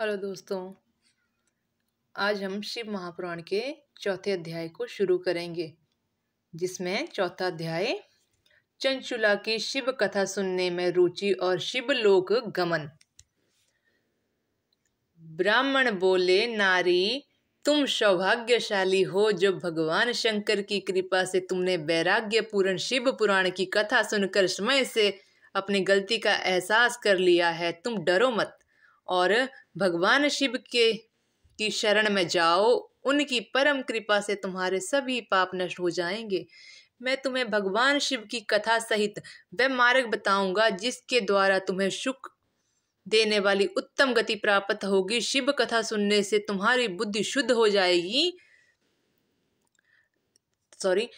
hello दोस्तों आज हम शिव महापुराण के चौथे अध्याय को शुरू करेंगे जिसमें चौथा अध्याय चंचुला की शिव कथा सुनने में रुचि और शिव लोक गमन ब्राह्मण बोले नारी तुम सौभाग्यशाली हो जो भगवान शंकर की कृपा से तुमने वैराग्य पूर्ण शिव पुराण की कथा सुनकर समय से अपनी गलती का एहसास कर लिया है तुम डरो मत और भगवान शिव के की शरण में जाओ उनकी परम कृपा से तुम्हारे सभी पाप नष्ट हो जाएंगे मैं तुम्हें भगवान शिव की कथा सहित वह मार्ग बताऊंगा जिसके द्वारा तुम्हें सुख देने वाली उत्तम गति प्राप्त होगी शिव कथा सुनने से तुम्हारी बुद्धि शुद्ध हो जाएगी सॉरी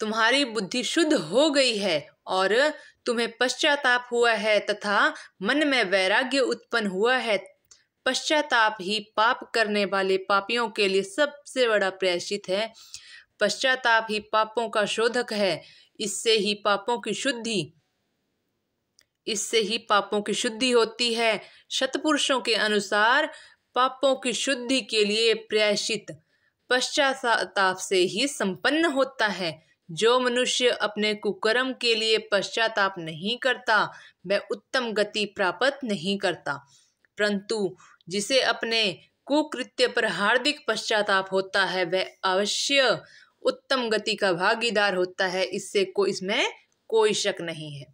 तुम्हारी बुद्धि शुद्ध हो गई है और तुम्हें पश्चाताप हुआ है तथा मन में वैराग्य उत्पन्न हुआ है पश्चाताप ही पाप करने वाले पापियों के लिए सबसे बड़ा प्रायश्चित है पश्चाताप ही पापों का शोधक है इससे ही पापों की शुद्धि इससे ही पापों की शुद्धि होती है शतपुरुषों के अनुसार पापों की शुद्धि के लिए प्रायश्चित पश्चाताप से ही संपन्न होता है जो मनुष्य अपने कुकर्म के लिए पश्चाताप नहीं करता वह उत्तम गति प्राप्त नहीं करता परंतु जिसे अपने कुकृत्य पर हार्दिक पश्चाताप होता है वह अवश्य उत्तम गति का भागीदार होता है इससे को इसमें कोई शक नहीं है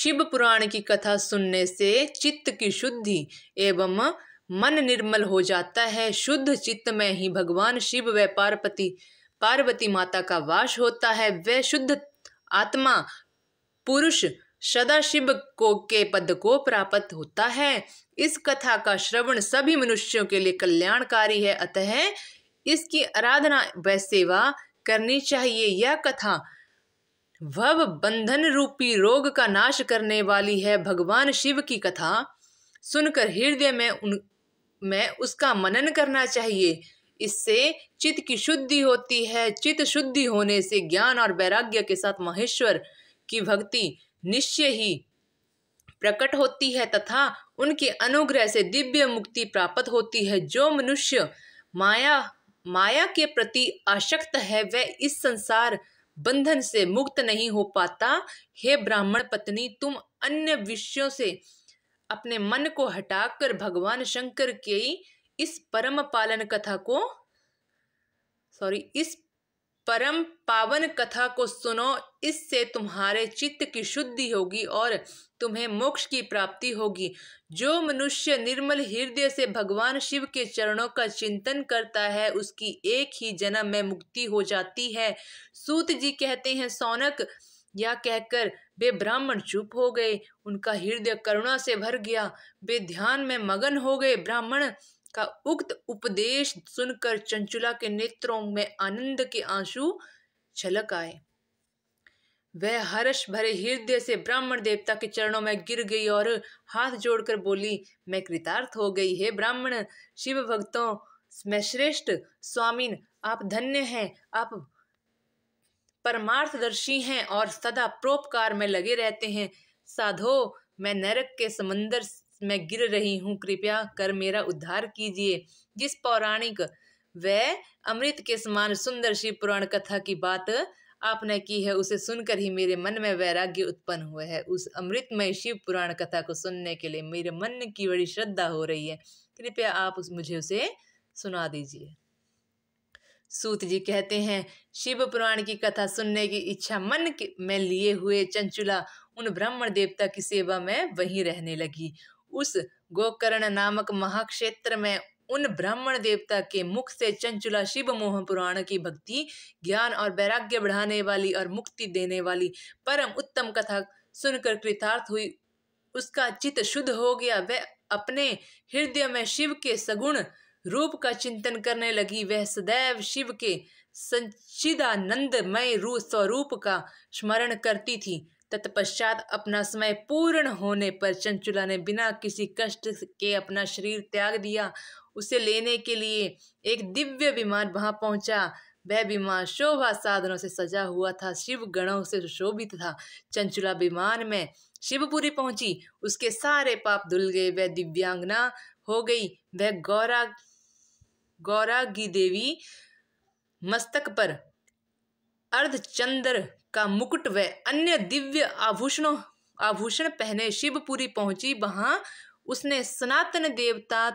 शिव पुराण की कथा सुनने से चित्त की शुद्धि एवं मन निर्मल हो जाता है शुद्ध चित्त में ही भगवान शिव व पार्वती पार्वती माता का वास होता है वह शुद्ध आत्मा पुरुष सदाशिव को के पद को प्राप्त होता है इस कथा का श्रवण सभी मनुष्यों के लिए कल्याणकारी है अतः इसकी आराधना व सेवा करनी चाहिए यह कथा भव बंधन रूपी रोग का नाश करने वाली है भगवान शिव की कथा सुनकर हृदय में उन में उसका मनन करना चाहिए इससे चित्त की शुद्धि होती है चित्त शुद्धि होने से ज्ञान और वैराग्य के साथ महेश्वर की भक्ति निश्चय ही प्रकट होती है तथा उनके अनुग्रह से दिव्य मुक्ति प्राप्त होती है जो मनुष्य माया माया के प्रति आशक्त है वह इस संसार बंधन से मुक्त नहीं हो पाता हे ब्राह्मण पत्नी तुम अन्य विषयों से अपने मन को हटाकर भगवान शंकर के इस परम पालन कथा को सॉरी इस परम पावन कथा को सुनो इससे तुम्हारे चित्त की शुद्धि होगी और तुम्हें मोक्ष की प्राप्ति होगी जो मनुष्य निर्मल हृदय से भगवान शिव के चरणों का चिंतन करता है उसकी एक ही जन्म में मुक्ति हो जाती है सूत जी कहते हैं सौनक या कहकर वे ब्राह्मण चुप हो गए उनका हृदय करुणा से भर गया वे ध्यान में मगन हो गए ब्राह्मण का उक्त उपदेश सुनकर चंचुला के नेत्रों में आनंद के आंसू छलक आए वह हर्ष भरे हृदय से ब्राह्मण देवता के चरणों में गिर गई और हाथ जोड़कर बोली मैं कृतार्थ हो गई हे ब्राह्मण शिव भक्तों मैं श्रेष्ठ स्वामीन आप धन्य हैं आप परमार्थदर्शी हैं और सदा प्रोपकार में लगे रहते हैं साधो मैं नरक के समंदर मैं गिर रही हूँ कृपया कर मेरा उद्धार कीजिए जिस पौराणिक वह अमृत के समान सुंदर शिव पुराण कथा की बात आपने की है उसे सुनकर ही मेरे मन में वैराग्य उत्पन्न हुआ है उस अमृतमय शिव पुराण कथा को सुनने के लिए मेरे मन की बड़ी श्रद्धा हो रही है कृपया आप उस मुझे उसे सुना दीजिए सूत जी कहते हैं शिव पुराण की कथा सुनने की इच्छा मन में लिए हुए चंचुला उन ब्राह्मण देवता की सेवा में वहीं रहने लगी उस गोकर्ण नामक महाक्षेत्र में उन ब्राह्मण देवता के मुख से चंचुला शिव मोह पुराण की भक्ति ज्ञान और वैराग्य बढ़ाने वाली और मुक्ति देने वाली परम उत्तम कथा सुनकर कृतार्थ हुई उसका चित्त शुद्ध हो गया वह अपने हृदय में शिव के सगुण रूप का चिंतन करने लगी वह सदैव शिव के संचिदानंदमय रूप स्वरूप का स्मरण करती थी तत्पश्चात अपना समय पूर्ण होने पर चंचुला ने बिना किसी कष्ट के अपना शरीर त्याग दिया उसे लेने के लिए एक दिव्य विमान वहां पहुंचा वह विमान शोभा साधनों से सजा हुआ था शिव गणों से शोभित था चंचुला विमान में शिवपुरी पहुंची उसके सारे पाप धुल गए वह दिव्यांगना हो गई वह गौरा गौरागी देवी मस्तक पर अर्धचंद्र का मुकुट व अन्य दिव्य आभूषणों आभूषण पहने शिवपुरी पहुंची वहां उसने सनातन देवता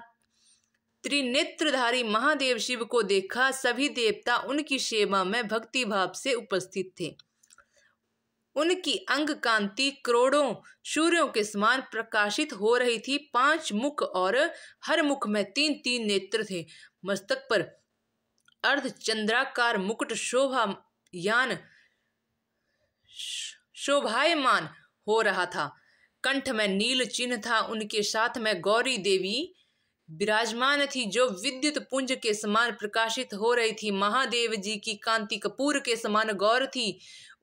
त्रिनेत्रधारी महादेव शिव को देखा सभी देवता उनकी सेवा में भक्ति भाव से उपस्थित थे उनकी अंग कांति करोड़ों सूर्यों के समान प्रकाशित हो रही थी पांच मुख और हर मुख में तीन तीन नेत्र थे मस्तक पर अर्ध चंद्राकार मुकुट शोभा यान शोभायमान हो रहा था कंठ में नील चिन्ह था उनके साथ में गौरी देवी विराजमान थी जो विद्युत पुंज के समान प्रकाशित हो रही थी महादेव जी की कांति कपूर के समान गौर थी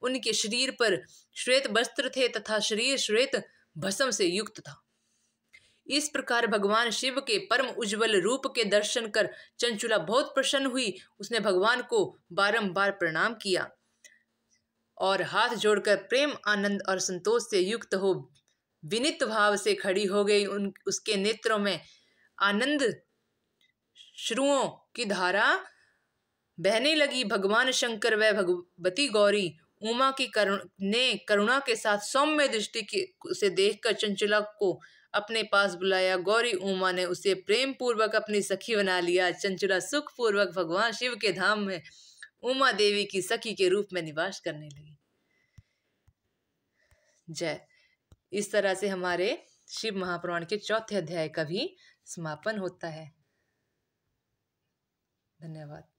उनके शरीर पर श्वेत वस्त्र थे तथा शरीर श्वेत भस्म से युक्त था इस प्रकार भगवान शिव के परम उज्जवल रूप के दर्शन कर चंचुला बहुत प्रसन्न हुई उसने भगवान को बारंबार प्रणाम किया और हाथ जोड़कर प्रेम आनंद और संतोष से युक्त हो विनित भाव से खड़ी हो गई उन उसके नेत्रों में आनंद श्रुओं की धारा बहने लगी भगवान शंकर व भगवती गौरी उमा की करुण ने करुणा के साथ सौम्य दृष्टि की उसे देखकर चंचला को अपने पास बुलाया गौरी उमा ने उसे प्रेम पूर्वक अपनी सखी बना लिया चंचला सुख पूर्वक भगवान शिव के धाम में उमा देवी की सखी के रूप में निवास करने लगी जय इस तरह से हमारे शिव महापुराण के चौथे अध्याय का भी समापन होता है धन्यवाद